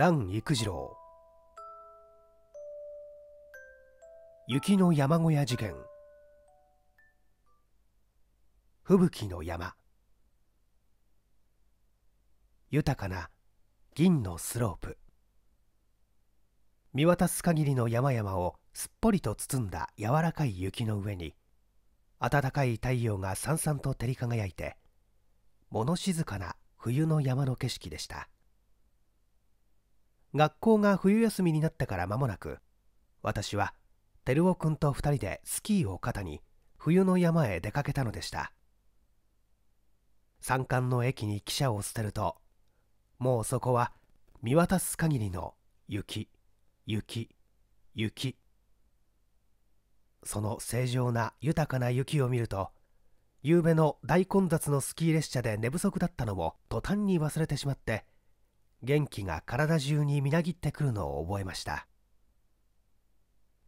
蘭育次郎雪の山小屋事件吹雪の山豊かな銀のスロープ見渡す限りの山々をすっぽりと包んだ柔らかい雪の上に暖かい太陽がさんさんと照り輝いて物静かな冬の山の景色でした学校が冬休みになってから間もなく私は照夫君と2人でスキーを肩に冬の山へ出かけたのでした山間の駅に汽車を捨てるともうそこは見渡す限りの雪雪雪その正常な豊かな雪を見ると夕べの大混雑のスキー列車で寝不足だったのも途端に忘れてしまって元気が体中にみなぎってくるのを覚えました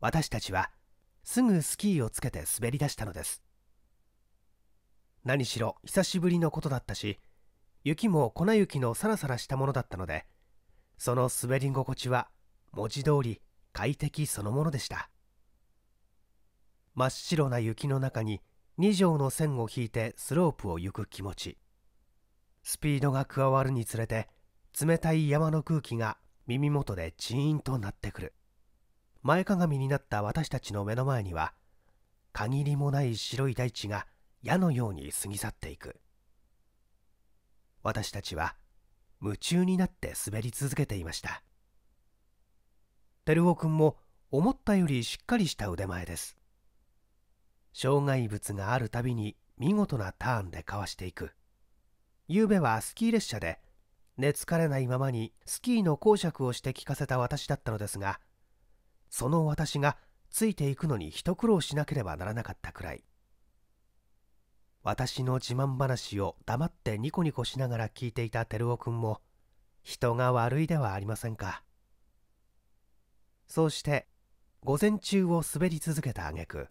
私たちはすぐスキーをつけて滑り出したのです何しろ久しぶりのことだったし雪も粉雪のさらさらしたものだったのでその滑り心地は文字通り快適そのものでした真っ白な雪の中に2畳の線を引いてスロープを行く気持ちスピードが加わるにつれて冷たい山の空気が耳元でチーンとなってくる前かがみになった私たちの目の前には限りもない白い大地が矢のように過ぎ去っていく私たちは夢中になって滑り続けていました照夫君も思ったよりしっかりした腕前です障害物があるたびに見事なターンでかわしていく昨夜はスキー列車で寝つかれないままにスキーの講釈をして聞かせた私だったのですがその私がついていくのに一苦労しなければならなかったくらい私の自慢話を黙ってニコニコしながら聞いていた照夫君も人が悪いではありませんかそうして午前中を滑り続けた挙句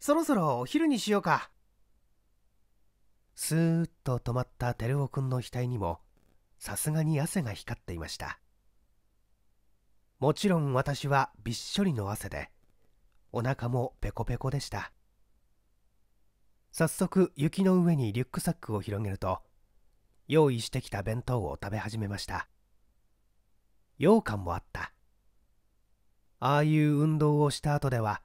そろそろお昼にしようかスーッと止まった照夫君の額にもさすがに汗が光っていましたもちろん私はびっしょりの汗でお腹もペコペコでした早速雪の上にリュックサックを広げると用意してきた弁当を食べ始めました羊羹もあったああいう運動をした後では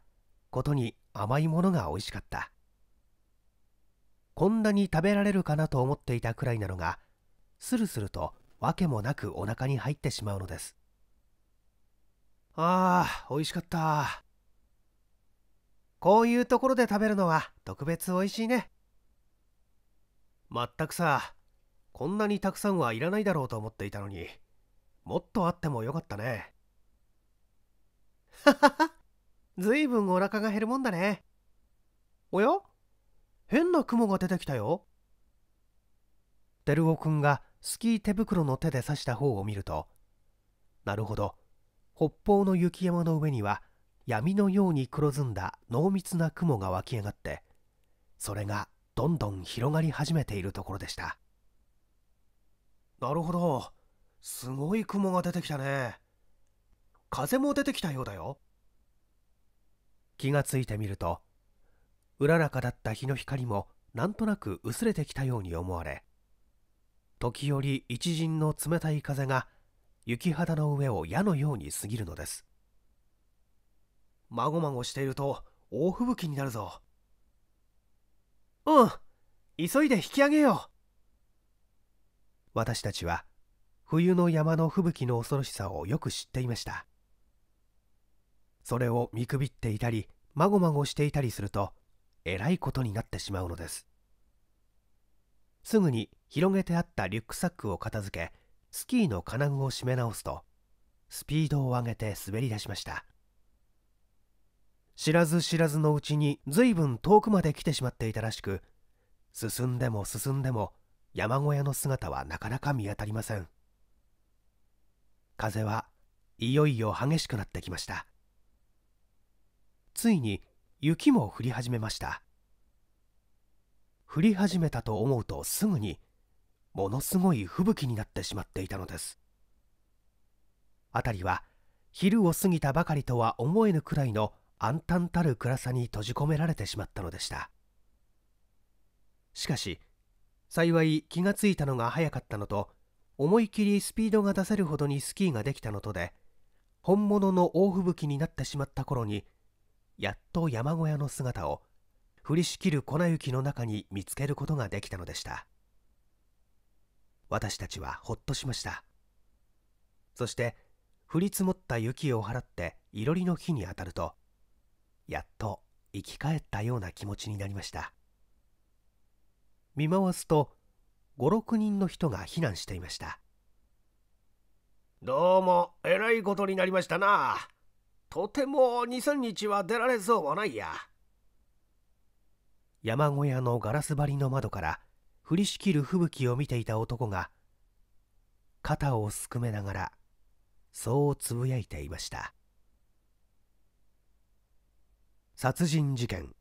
ことに甘いものが美味しかったこんなに食べられるかなと思っていたくらいなのがスルスルと訳もなくお腹に入ってしまうのですああ美味しかったこういうところで食べるのは特別美味しいねまったくさこんなにたくさんはいらないだろうと思っていたのにもっとあってもよかったねははずいぶんお腹が減るもんだねおや変な雲が出てきたよ。テくがスキー手袋の手で刺した方を見ると、なるほど、北方の雪山の上には闇のように黒ずんだ濃密な雲が湧き上がって、それがどんどん広がり始めているところでした。なるほど、すごい雲が出てきたね。風も出てきたようだよ。気がついてみると、うららかだった日の光もなんとなく薄れてきたように思われ時折一陣の冷たい風が雪肌の上を矢のように過ぎるのですまごまごしていると大吹雪になるぞうん急いで引き上げよう私たちは冬の山の吹雪の恐ろしさをよく知っていましたそれを見くびっていたりまごまごしていたりするとえらいことになってしまうのですすぐに広げてあったリュックサックを片付けスキーの金具を締め直すとスピードを上げて滑り出しました知らず知らずのうちに随分遠くまで来てしまっていたらしく進んでも進んでも山小屋の姿はなかなか見当たりません風はいよいよ激しくなってきましたついに雪も降り始めました降り始めたと思うとすぐにものすごい吹雪になってしまっていたのです辺りは昼を過ぎたばかりとは思えぬくらいの暗淡たる暗さに閉じ込められてしまったのでしたしかし幸い気がついたのが早かったのと思い切りスピードが出せるほどにスキーができたのとで本物の大吹雪になってしまった頃にやっと山小屋の姿を降りしきる粉雪の中に見つけることができたのでした私たちはほっとしましたそして降り積もった雪を払っていろりの火に当たるとやっと生き返ったような気持ちになりました見回すと56人の人が避難していましたどうもえらいことになりましたなとても二三日は出られそうもないや山小屋のガラス張りの窓から降りしきる吹雪を見ていた男が肩をすくめながらそうつぶやいていました殺人事件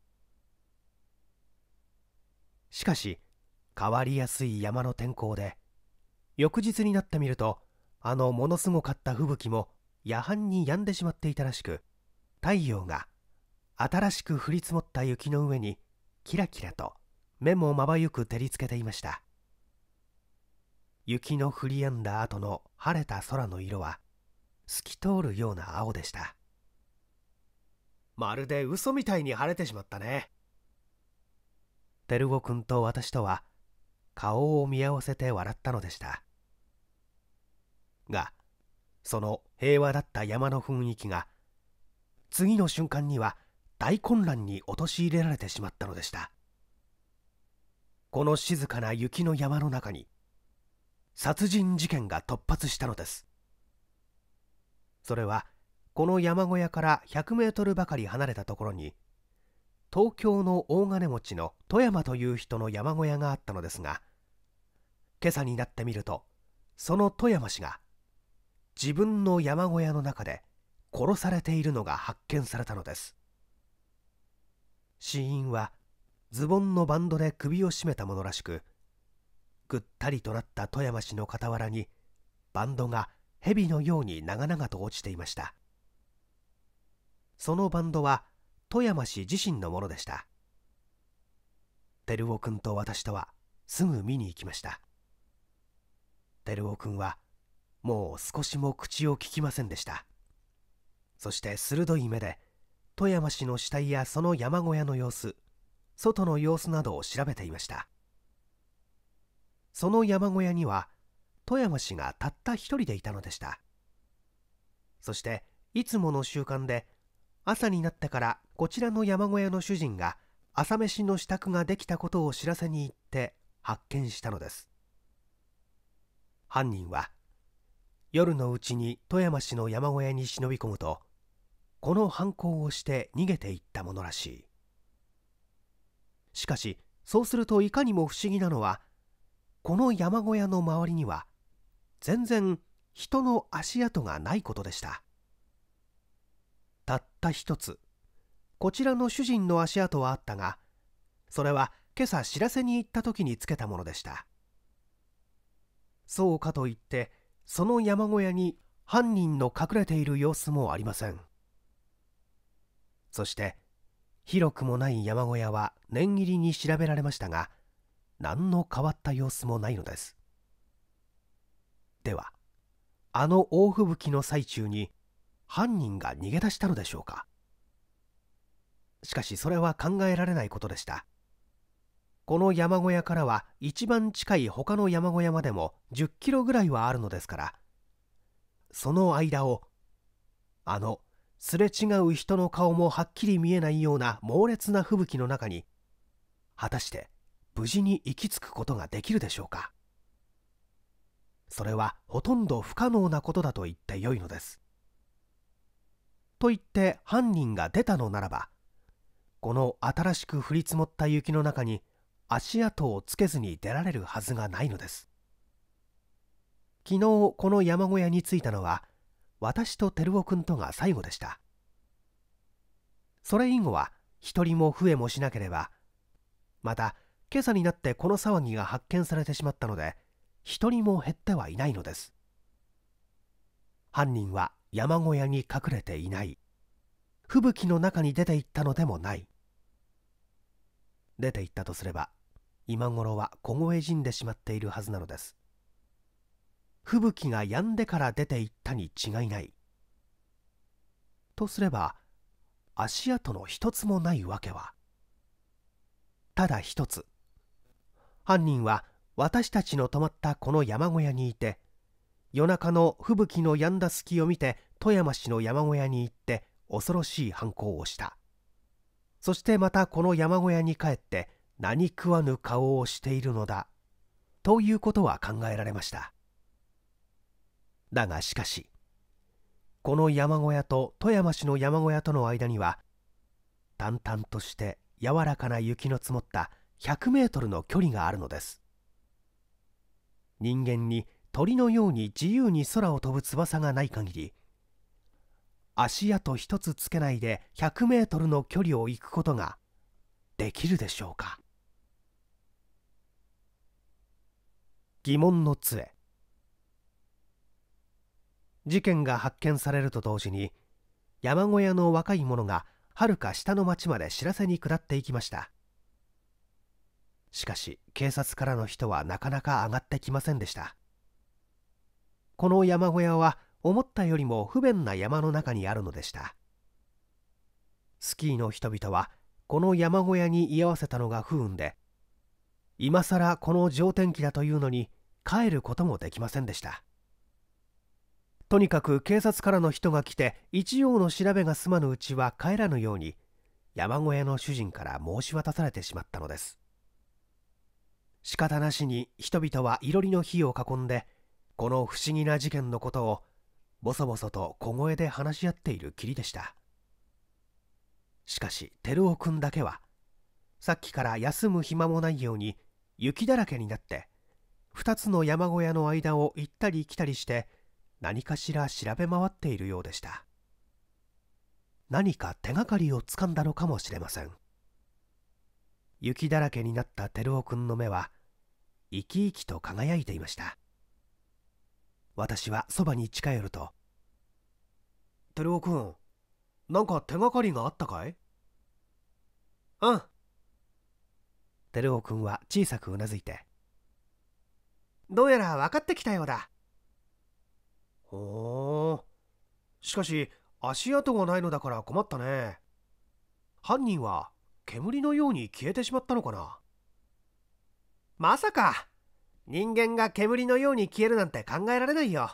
しかし変わりやすい山の天候で翌日になってみるとあのものすごかった吹雪も夜半に止んでしまっていたらしく太陽が新しく降り積もった雪の上にキラキラと目もまばゆく照りつけていました雪の降り止んだ後の晴れた空の色は透き通るような青でしたまるで嘘みたいに晴れてしまったね照子君と私とは顔を見合わせて笑ったのでしたがその平和だった山の雰囲気が次の瞬間には大混乱に陥れられてしまったのでしたこの静かな雪の山の中に殺人事件が突発したのですそれはこの山小屋から100メートルばかり離れたところに東京の大金持ちの富山という人の山小屋があったのですが今朝になってみるとその富山氏が自分の山小屋の中で殺されているのが発見されたのです死因はズボンのバンドで首を絞めたものらしくぐったりとなった富山氏の傍らにバンドが蛇のように長々と落ちていましたそのバンドは富山氏自身のものでした照夫君と私とはすぐ見に行きました照夫君はもう少しも口をききませんでしたそして鋭い目で富山市の死体やその山小屋の様子外の様子などを調べていましたその山小屋には富山氏がたった一人でいたのでしたそしていつもの習慣で朝になってからこちらの山小屋の主人が朝飯の支度ができたことを知らせに行って発見したのです犯人は夜のうちに富山市の山小屋に忍び込むとこの犯行をして逃げていったものらしいしかしそうするといかにも不思議なのはこの山小屋の周りには全然人の足跡がないことでしたたった一つこちらの主人の足跡はあったがそれは今朝知らせに行った時につけたものでしたそうかといってその山小屋に犯人の隠れている様子もありませんそして広くもない山小屋は念入りに調べられましたが何の変わった様子もないのですではあの大吹雪の最中に犯人が逃げ出したのでしょうかしかしそれは考えられないことでしたこの山小屋からは一番近い他の山小屋までも10キロぐらいはあるのですからその間をあのすれ違う人の顔もはっきり見えないような猛烈な吹雪の中に果たして無事に行き着くことができるでしょうかそれはほとんど不可能なことだと言ってよいのですと言って犯人が出たのならばこの新しく降り積もった雪の中に足跡をつけずに出られるはずがないのです昨日この山小屋に着いたのは私と照夫君とが最後でしたそれ以後は一人も増えもしなければまた今朝になってこの騒ぎが発見されてしまったので一人も減ってはいないのです犯人は山小屋に隠れていない吹雪の中に出て行ったのでもない出て行ったとすれば今頃は凍え死んでしまっているはずなのです吹雪が止んでから出て行ったに違いないとすれば足跡の一つもないわけはただ一つ犯人は私たちの泊まったこの山小屋にいて夜中の吹雪の止んだ隙を見て富山市の山小屋に行って恐ろしい犯行をしたそしてまたこの山小屋に帰って何食わぬ顔をしているのだということは考えられましただがしかしこの山小屋と富山市の山小屋との間には淡々として柔らかな雪の積もった100メートルの距離があるのです人間に鳥のように自由に空を飛ぶ翼がない限り足跡一つつけないで100メートルの距離を行くことができるでしょうか疑問の杖事件が発見されると同時に山小屋の若い者がはるか下の町まで知らせに下っていきましたしかし警察からの人はなかなか上がってきませんでしたこの山小屋は思ったよりも不便な山の中にあるのでしたスキーの人々はこの山小屋に居合わせたのが不運で今さらこの条天気だというのに帰ることもできませんでしたとにかく警察からの人が来て一応の調べが済まぬうちは帰らぬように山小屋の主人から申し渡されてしまったのです仕方なしに人々はいろりの火を囲んでこの不思議な事件のことをぼそぼそと小声で話し合っているきりでしたしかし照夫君だけはさっきから休む暇もないように雪だらけになって2つの山小屋の間を行ったり来たりして何かしら調べ回っているようでした何か手がかりをつかんだのかもしれません雪だらけになった照夫君の目は生き生きと輝いていました私はそばに近寄ると「照夫君なんか手がかりがあったかい?」うん照夫君は小さくうなずいて「どうやら分かってきたようだ」ほうしかし足跡がないのだから困ったね犯人は煙のように消えてしまったのかなまさか人間が煙のように消えるなんて考えられないよ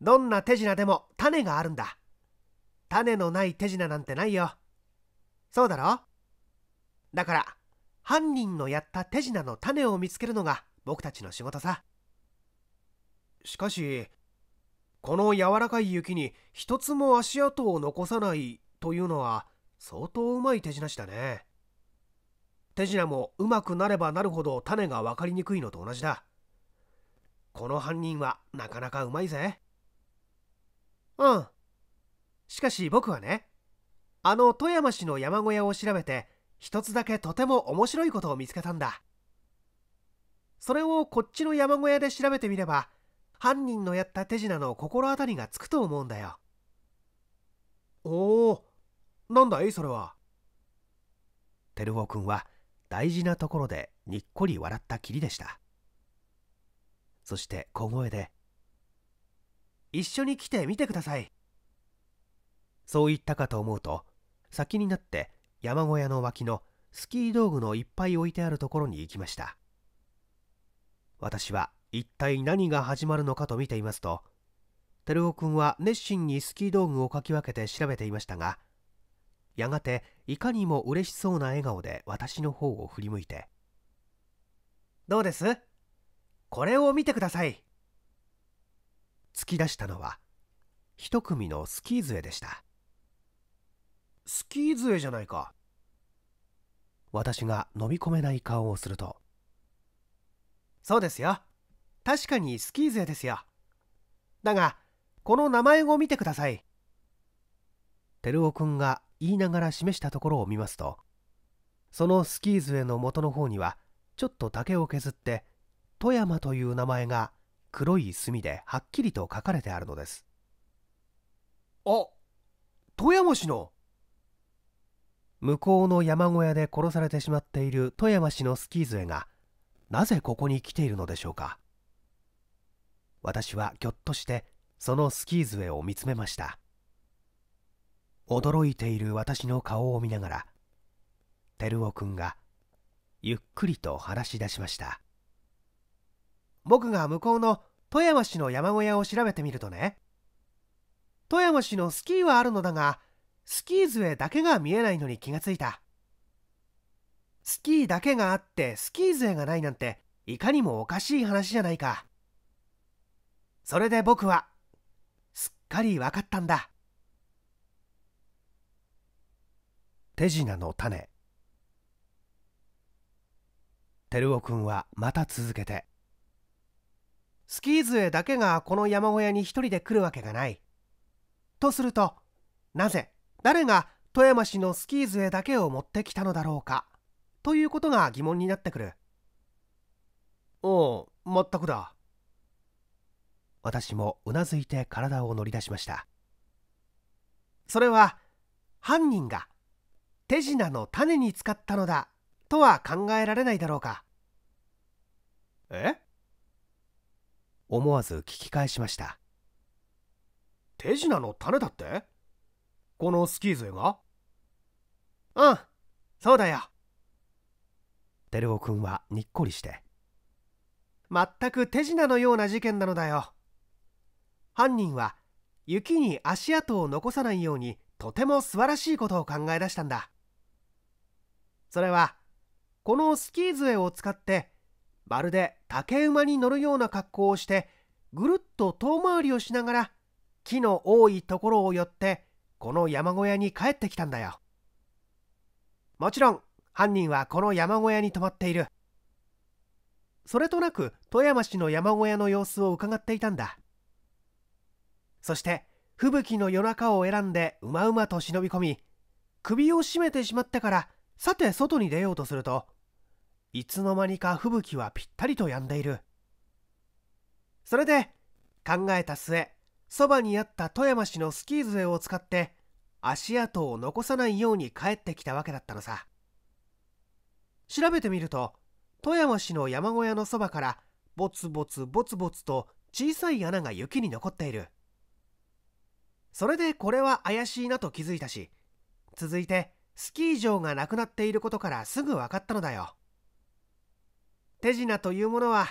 どんな手品でも種があるんだ種のない手品なんてないよそうだろだから犯人のやった手品の種を見つけるのが僕たちの仕事さしかしこの柔らかい雪に一つも足跡を残さないというのは相当うまい手品師だね手品もうまくなればなるほど種が分かりにくいのと同じだこの犯人はなかなかうまいぜうんしかし僕はねあの富山市の山小屋を調べて一つだけとても面白いことを見つけたんだそれをこっちの山小屋で調べてみれば犯人のやった手品の心当たりがつくと思うんだよおおなんだいそれは照夫君は大事なところでにっこり笑ったきりでしたそして小声で「一緒に来てみてください」そう言ったかと思うと先になって山小屋の脇のスキー道具のいっぱい置いてあるところに行きました私は一体何が始まるのかと見ていますと照夫君は熱心にスキー道具をかき分けて調べていましたがやがていかにも嬉しそうな笑顔で私の方を振り向いて「どうですこれを見てください」突き出したのは一組のスキー杖でしたスキー杖じゃないか私が飲み込めない顔をするとそうですよ確かにスキー杖ですよだがこの名前を見てください照夫君が言いながら示したところを見ますとそのスキー杖への元の方にはちょっと竹を削って富山という名前が黒い墨ではっきりと書かれてあるのですあ富山市の向こうの山小屋で殺されてしまっている富山市のスキー杖がなぜここに来ているのでしょうか私はぎょっとしてそのスキー杖を見つめました驚いている私の顔を見ながら照夫君がゆっくりと話し出しました僕が向こうの富山市の山小屋を調べてみるとね富山市のスキーはあるのだがスキー杖だけが見えないのに気がついたスキーだけがあってスキー杖がないなんていかにもおかしい話じゃないかそれで僕はすっかり分かったんだ手品の種照夫君はまた続けてスキー杖だけがこの山小屋に一人で来るわけがないとするとなぜ誰が富山市のスキー杖だけを持ってきたのだろうかということが疑問になってくるおう全くだ私もうなずいて体を乗り出しましたそれは犯人が手品の種に使ったのだとは考えられないだろうかえ思わず聞き返しました手品の種だってこのスキー勢がうんそうだよ照く君はにっこりして全く手品のような事件なのだよ犯人は雪に足跡を残さないようにとても素晴らしいことを考え出したんだそれはこのスキー杖を使ってまるで竹馬に乗るような格好をしてぐるっと遠回りをしながら木の多いところを寄ってこの山小屋に帰ってきたんだよもちろん犯人はこの山小屋に泊まっているそれとなく富山市の山小屋の様子を伺っていたんだそして吹雪の夜中を選んでうまうまと忍び込み首を絞めてしまってからさて外に出ようとするといつの間にか吹雪はぴったりと止んでいるそれで考えた末そばにあった富山市のスキー杖を使って足跡を残さないように帰ってきたわけだったのさ調べてみると富山市の山小屋のそばからぼつぼつぼつぼつと小さい穴が雪に残っているそれでこれは怪しいなと気づいたし続いてスキー場がなくなっていることからすぐ分かったのだよ手品というものは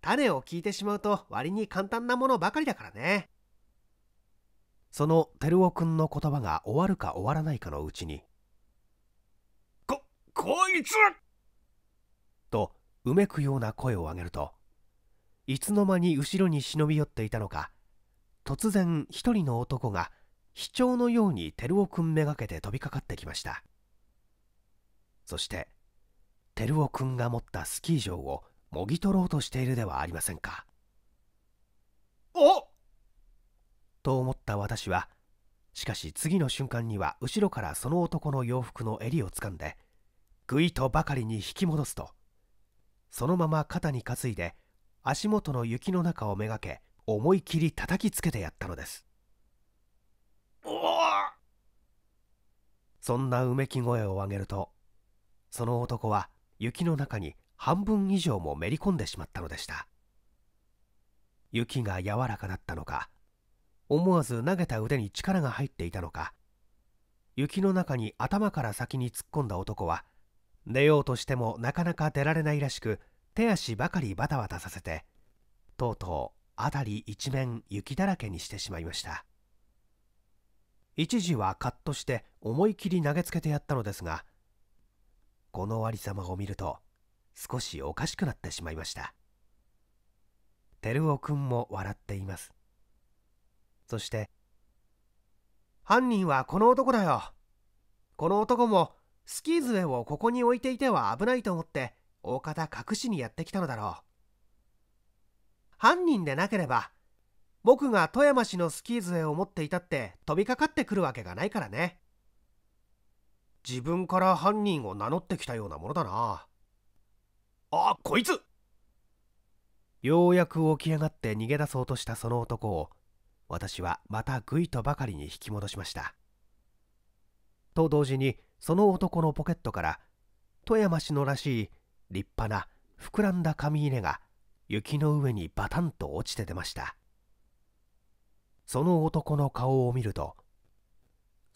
種を聞いてしまうと割に簡単なものばかりだからねその照夫君の言葉が終わるか終わらないかのうちに「ここいつ!」とうめくような声を上げるといつの間に後ろに忍び寄っていたのか突然一人の男が飛鳥のように照男くんめがけて飛びかかってきましたそして照男くんが持ったスキー場をもぎ取ろうとしているではありませんかおと思った私はしかし次の瞬間には後ろからその男の洋服の襟をつかんでぐいとばかりに引き戻すとそのまま肩に担いで足元の雪の中をめがけ思い切り叩きつけてやったのですそんなうめき声を上げるとその男は雪の中に半分以上もめり込んでしまったのでした雪が柔らかだったのか思わず投げた腕に力が入っていたのか雪の中に頭から先に突っ込んだ男は出ようとしてもなかなか出られないらしく手足ばかりバタバタさせてとうとう辺り一面雪だらけにしてしまいました一時はカッとして思い切り投げつけてやったのですがこのありさまを見ると少しおかしくなってしまいました照夫君も笑っていますそして「犯人はこの男だよこの男もスキー杖をここに置いていては危ないと思って大方隠しにやってきたのだろう犯人でなければ僕が富山市のスキー杖を持っていたって飛びかかってくるわけがないからね自分から犯人を名乗ってきたようなものだなあこいつようやく起き上がって逃げ出そうとしたその男を私はまたぐいとばかりに引き戻しましたと同時にその男のポケットから富山市のらしい立派な膨らんだ紙入れが雪の上にバタンと落ちて出ましたその男の顔を見ると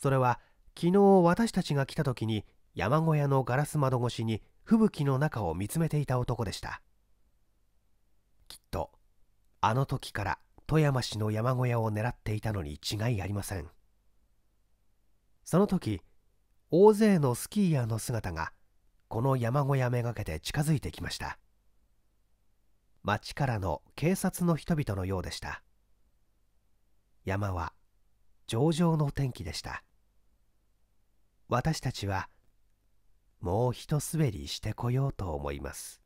それは昨日私たちが来た時に山小屋のガラス窓越しに吹雪の中を見つめていた男でしたきっとあの時から富山市の山小屋を狙っていたのに違いありませんその時大勢のスキーヤーの姿がこの山小屋めがけて近づいてきました町からの警察の人々のようでした山は上々の天気でした私たちはもう一滑りしてこようと思います